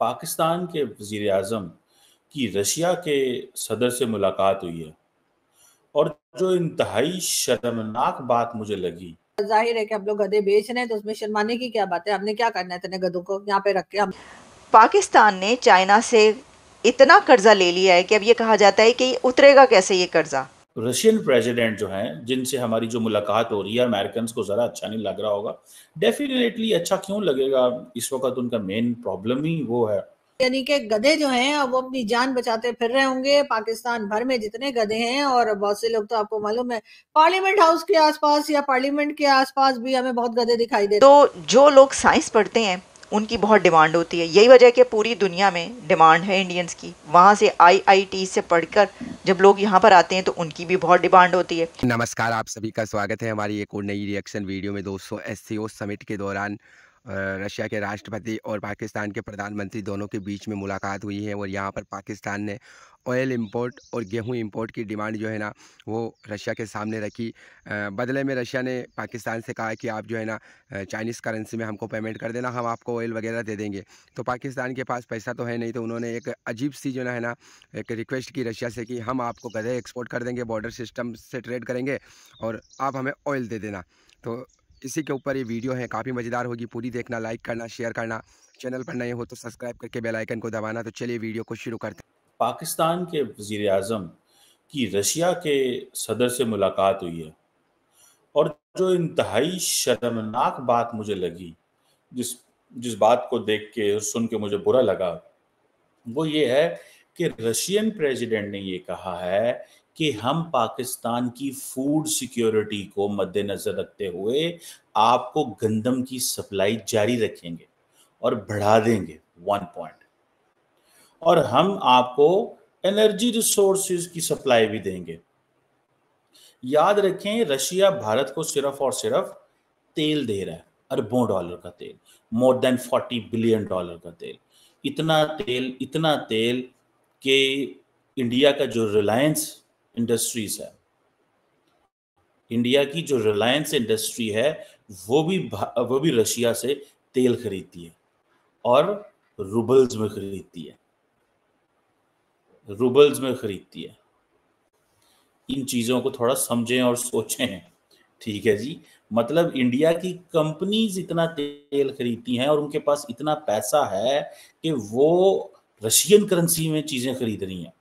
पाकिस्तान के वजीर अजम की रशिया के सदर से मुलाकात हुई है और जो इंतहाई शर्मनाक बात मुझे लगी जाहिर है कि हम लोग गधे बेच रहे हैं तो उसमें शर्माने की क्या बात है हमने क्या करना है इतने गधों को यहाँ पे रख के हम पाकिस्तान ने चाइना से इतना कर्जा ले लिया है कि अब ये कहा जाता है कि उतरेगा कैसे ये कर्जा रशियन प्रेसिडेंट जो हैं जिनसे हमारी जो मुलाकात हो रही है अमेरिकन को ज़रा अच्छा नहीं लग रहा होगा डेफिनेटली अच्छा क्यों लगेगा इस वक्त उनका मेन प्रॉब्लम ही वो है यानी कि गधे जो हैं वो अपनी जान बचाते फिर रहे होंगे पाकिस्तान भर में जितने गधे हैं और बहुत से लोग तो आपको मालूम है पार्लियामेंट हाउस के आसपास या पार्लियामेंट के आसपास भी हमें बहुत गधे दिखाई दे तो जो लोग साइंस पढ़ते हैं उनकी बहुत डिमांड होती है यही वजह है कि पूरी दुनिया में डिमांड है इंडियंस की वहाँ से आईआईटी से पढ़कर जब लोग यहाँ पर आते हैं तो उनकी भी बहुत डिमांड होती है नमस्कार आप सभी का स्वागत है हमारी एक और नई रिएक्शन वीडियो में दोस्तों एस समिट के दौरान रशिया के राष्ट्रपति और पाकिस्तान के प्रधानमंत्री दोनों के बीच में मुलाकात हुई है और यहाँ पर पाकिस्तान ने ऑयल इंपोर्ट और गेहूं इंपोर्ट की डिमांड जो है ना वो रशिया के सामने रखी बदले में रशिया ने पाकिस्तान से कहा कि आप जो है ना चाइनीज़ करेंसी में हमको पेमेंट कर देना हम आपको ऑयल वगैरह दे देंगे तो पाकिस्तान के पास पैसा तो है नहीं तो उन्होंने एक अजीब सी जो है ना एक रिक्वेस्ट की रशिया से कि हम आपको गधे एक्सपोर्ट कर देंगे बॉर्डर सिस्टम से ट्रेड करेंगे और आप हमें ऑयल दे देना तो इसी के ऊपर ये वीडियो है काफ़ी मज़ेदार होगी पूरी देखना लाइक करना शेयर करना चैनल पर नए हो तो सब्सक्राइब करके बेल आइकन को दबाना तो चलिए वीडियो को शुरू करते हैं पाकिस्तान के वजीर अजम की रशिया के सदर से मुलाकात हुई है और जो इंतहाई शर्मनाक बात मुझे लगी जिस जिस बात को देख के और सुन के मुझे बुरा लगा वो ये है कि रशियन प्रेसिडेंट ने ये कहा है कि हम पाकिस्तान की फूड सिक्योरिटी को मद्देनजर रखते हुए आपको गंदम की सप्लाई जारी रखेंगे और बढ़ा देंगे वन पॉइंट और हम आपको एनर्जी रिसोर्सेज की सप्लाई भी देंगे याद रखें रशिया भारत को सिर्फ और सिर्फ तेल दे रहा है अरबों डॉलर का तेल more than forty billion dollar का तेल इतना तेल इतना तेल के इंडिया का जो रिलायंस इंडस्ट्रीज है इंडिया की जो रिलायंस इंडस्ट्री है वो भी वो भी रशिया से तेल खरीदती है और रूबल्स में खरीदती है रूबल्स में खरीदती है इन चीज़ों को थोड़ा समझें और सोचें ठीक है जी मतलब इंडिया की कंपनीज इतना तेल खरीदती हैं और उनके पास इतना पैसा है कि वो रशियन करेंसी में चीज़ें खरीद रही हैं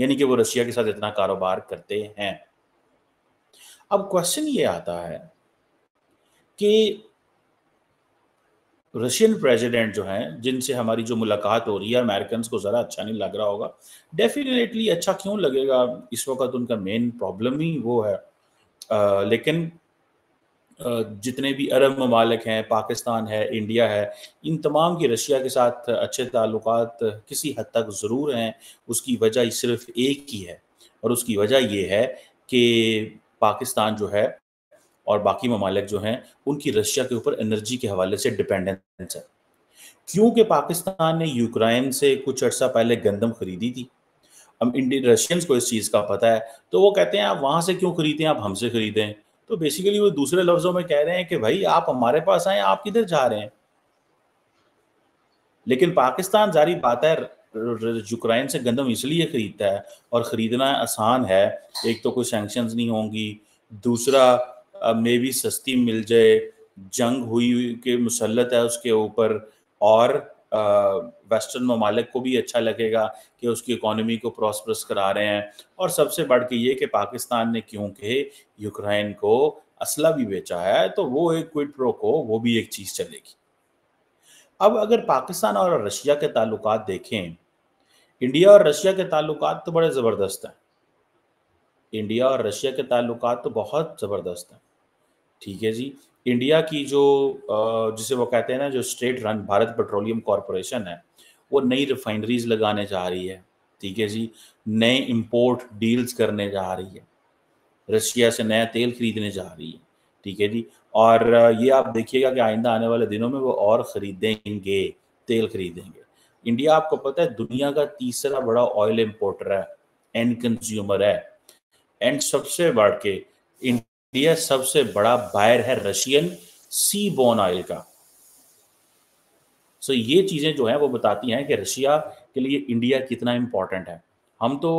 यानी कि वो रशिया के साथ इतना कारोबार करते हैं अब क्वेश्चन ये आता है कि रशियन प्रेसिडेंट जो हैं जिनसे हमारी जो मुलाकात हो रही है अमेरिकन को ज़रा अच्छा नहीं लग रहा होगा डेफिनेटली अच्छा क्यों लगेगा इस वक्त उनका मेन प्रॉब्लम ही वो है आ, लेकिन जितने भी अरब ममालिक हैं पाकिस्तान है इंडिया है इन तमाम की रशिया के साथ अच्छे ताल्लुक किसी हद तक ज़रूर हैं उसकी वजह सिर्फ एक ही है और उसकी वजह यह है कि पाकिस्तान जो है और बाकी ममालिक जो हैं उनकी रशिया के ऊपर एनर्जी के हवाले से डिपेंडेंस है क्योंकि पाकिस्तान ने यूक्रेन से कुछ अर्सा पहले गंदम खरीदी थी अब इंडियन रशियंस को इस चीज़ का पता है तो वो कहते हैं आप वहाँ से क्यों खरीदें आप हमसे खरीदें तो बेसिकली वो दूसरे लफ्जों में कह रहे हैं कि भाई आप हमारे पास आए आप किधर जा रहे हैं लेकिन पाकिस्तान जारी बात है यूक्रेन से गंदम इसलिए खरीदता है और ख़रीदना आसान है एक तो कोई सेंक्शन नहीं होंगी दूसरा मे भी सस्ती मिल जाए जंग हुई के मुसलत है उसके ऊपर और वेस्टर्न ममालिक को भी अच्छा लगेगा कि उसकी इकोनॉमी को प्रॉस्परस करा रहे हैं और सबसे बढ़ के ये कि पाकिस्तान ने क्योंकि यूक्रेन को असला भी बेचा है तो वो एक क्विट प्रो को वो भी एक चीज़ चलेगी अब अगर पाकिस्तान और रशिया के ताल्लुक देखें इंडिया और रशिया के ताल्लुक तो बड़े ज़बरदस्त हैं इंडिया और रशिया के ताल्लुक तो बहुत ज़बरदस्त हैं ठीक है जी इंडिया की जो जिसे वो कहते हैं ना जो state run Bharat Petroleum Corporation है वो नई रिफाइनरीज लगाने जा रही है ठीक है जी नए इंपोर्ट डील्स करने जा रही है रशिया से नया तेल खरीदने जा रही है ठीक है जी और ये आप देखिएगा कि आइंदा आने वाले दिनों में वो और खरीदेंगे तेल खरीदेंगे इंडिया आपको पता है दुनिया का तीसरा बड़ा ऑयल इंपोर्टर है एंड कंज्यूमर है एंड सबसे बढ़ के इंडिया सबसे बड़ा बायर है रशियन सी बोन ऑयल का सो so, ये चीज़ें जो हैं वो बताती हैं कि रशिया के लिए इंडिया कितना इंपॉर्टेंट है हम तो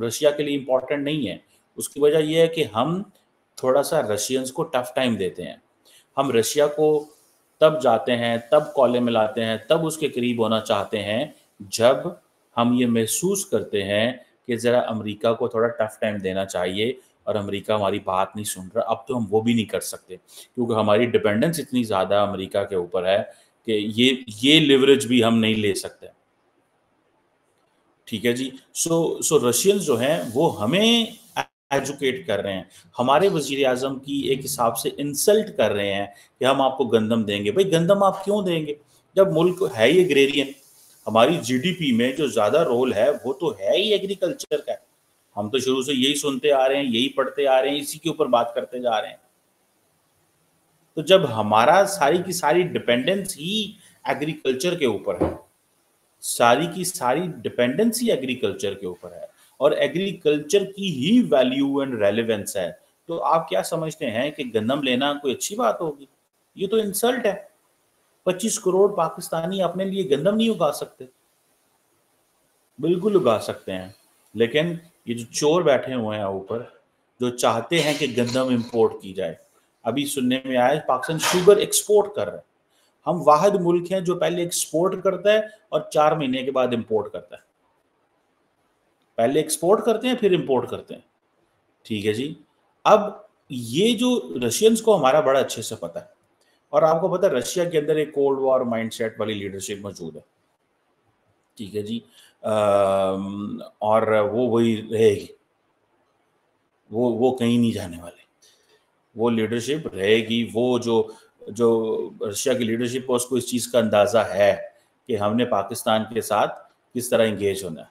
रशिया के लिए इम्पॉर्टेंट नहीं है उसकी वजह यह है कि हम थोड़ा सा रशियंस को टफ टाइम देते हैं हम रशिया को तब जाते हैं तब कॉले में लाते हैं तब उसके करीब होना चाहते हैं जब हम ये महसूस करते हैं कि ज़रा अमेरिका को थोड़ा टफ टाइम देना चाहिए और अमेरिका हमारी बात नहीं सुन रहा अब तो हम वो भी नहीं कर सकते क्योंकि हमारी डिपेंडेंस इतनी ज़्यादा अमेरिका के ऊपर है कि ये ये लिवरेज भी हम नहीं ले सकते ठीक है जी सो सो रशियन जो हैं वो हमें एजुकेट कर रहे हैं हमारे वजीर अजम की एक हिसाब से इंसल्ट कर रहे हैं कि हम आपको गंदम देंगे भाई गंदम आप क्यों देंगे जब मुल्क है ही ग्रेरियन हमारी जीडीपी में जो ज्यादा रोल है वो तो है ही एग्रीकल्चर का हम तो शुरू से यही सुनते आ रहे हैं यही पढ़ते आ रहे हैं इसी के ऊपर बात करते जा रहे हैं तो जब हमारा सारी की सारी डिपेंडेंस ही एग्रीकल्चर के ऊपर है सारी की सारी डिपेंडेंस ही एग्रीकल्चर के ऊपर है और एग्रीकल्चर की ही वैल्यू एंड रेलिवेंस है तो आप क्या समझते हैं कि गंदम लेना कोई अच्छी बात होगी ये तो इंसल्ट है पच्चीस करोड़ पाकिस्तानी अपने लिए गंदम नहीं उगा सकते बिल्कुल उगा सकते हैं लेकिन ये जो चोर बैठे हुए हैं ऊपर जो चाहते हैं कि गंदम इंपोर्ट की जाए अभी सुनने में आया पाकिस्तान शुगर एक्सपोर्ट कर रहे हैं हम वाहद मुल्क हैं जो पहले एक्सपोर्ट करता है और चार महीने के बाद इंपोर्ट करता है पहले एक्सपोर्ट करते हैं फिर इंपोर्ट करते हैं ठीक है जी अब ये जो रशियंस को हमारा बड़ा अच्छे से पता है और आपको पता है रशिया के अंदर एक कोल्ड वॉर माइंडसेट वाली लीडरशिप मौजूद है ठीक है जी आ, और वो वही रहेगी वो वो कहीं नहीं जाने वाले वो लीडरशिप रहेगी वो जो जो रशिया की लीडरशिप है उसको इस चीज़ का अंदाज़ा है कि हमने पाकिस्तान के साथ किस तरह इंगेज होना है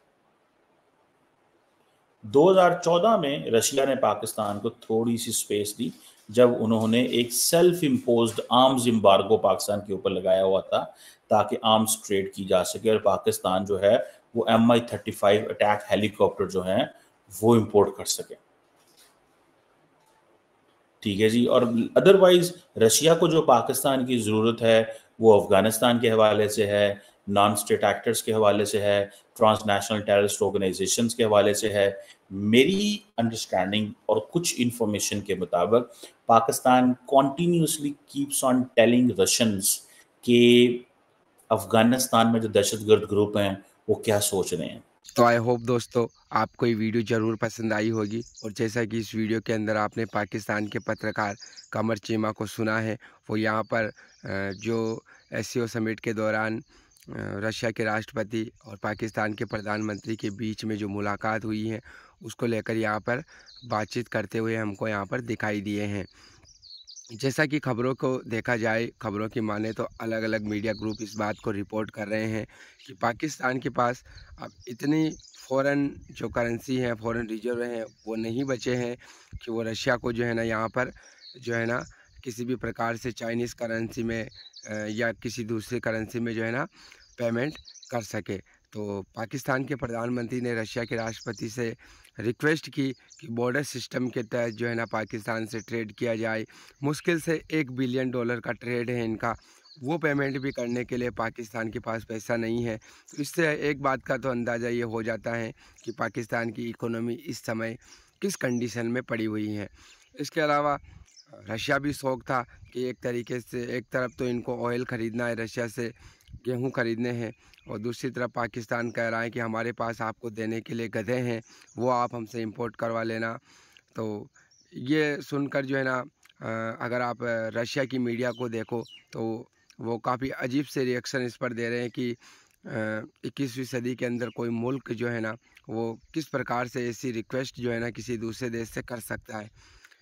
2014 में रशिया ने पाकिस्तान को थोड़ी सी स्पेस दी जब उन्होंने एक self impose arms embargo Pakistan के ऊपर लगाया हुआ था ताकि आर्म्स ट्रेड की जा सके और पाकिस्तान जो है वो M I thirty five attack helicopter जो हैं वो इम्पोर्ट कर सके ठीक है जी और अदरवाइज रशिया को जो पाकिस्तान की ज़रूरत है वो अफ़गानिस्तान के हवाले से है नॉन स्टेट एक्टर्स के हवाले से है ट्रांसनेशनल टेररिस्ट ऑर्गेनाइजेशन के हवाले से है मेरी अंडरस्टैंडिंग और कुछ इंफॉर्मेशन के मुताबिक Pakistan continuously keeps on telling Russians के अफगानिस्तान में जो दहशत गर्द ग्रुप हैं वो क्या सोच रहे हैं तो आई होप दोस्तों आपको ये वीडियो ज़रूर पसंद आई होगी और जैसा कि इस वीडियो के अंदर आपने पाकिस्तान के पत्रकार कमर चीमा को सुना है वो यहाँ पर जो एस समिट e के दौरान रशिया के राष्ट्रपति और पाकिस्तान के प्रधानमंत्री के बीच में जो मुलाकात हुई है उसको लेकर यहाँ पर बातचीत करते हुए हमको यहाँ पर दिखाई दिए हैं जैसा कि खबरों को देखा जाए खबरों की माने तो अलग अलग मीडिया ग्रुप इस बात को रिपोर्ट कर रहे हैं कि पाकिस्तान के पास अब इतनी फ़ौरन जो करेंसी है फ़ौरन रिजर्व हैं वो नहीं बचे हैं कि वो रशिया को जो है ना यहाँ पर जो है ना किसी भी प्रकार से चाइनीज़ करेंसी में या किसी दूसरे करेंसी में जो है ना पेमेंट कर सके तो पाकिस्तान के प्रधानमंत्री ने रशिया के राष्ट्रपति से रिक्वेस्ट की कि बॉर्डर सिस्टम के तहत जो है ना पाकिस्तान से ट्रेड किया जाए मुश्किल से एक बिलियन डॉलर का ट्रेड है इनका वो पेमेंट भी करने के लिए पाकिस्तान के पास पैसा नहीं है तो इससे एक बात का तो अंदाज़ा ये हो जाता है कि पाकिस्तान की इकोनॉमी इस समय किस कंडीशन में पड़ी हुई है इसके अलावा रशिया भी शौक था कि एक तरीके से एक तरफ तो इनको ऑयल ख़रीदना है रशिया से गेहूँ ख़रीदने हैं और दूसरी तरफ पाकिस्तान कह रहा है कि हमारे पास आपको देने के लिए गधे हैं वो आप हमसे इंपोर्ट करवा लेना तो ये सुनकर जो है ना अगर आप रशिया की मीडिया को देखो तो वो काफ़ी अजीब से रिएक्शन इस पर दे रहे हैं कि इक्कीसवीं सदी के अंदर कोई मुल्क जो है ना वो किस प्रकार से ऐसी रिक्वेस्ट जो है ना किसी दूसरे देश से कर सकता है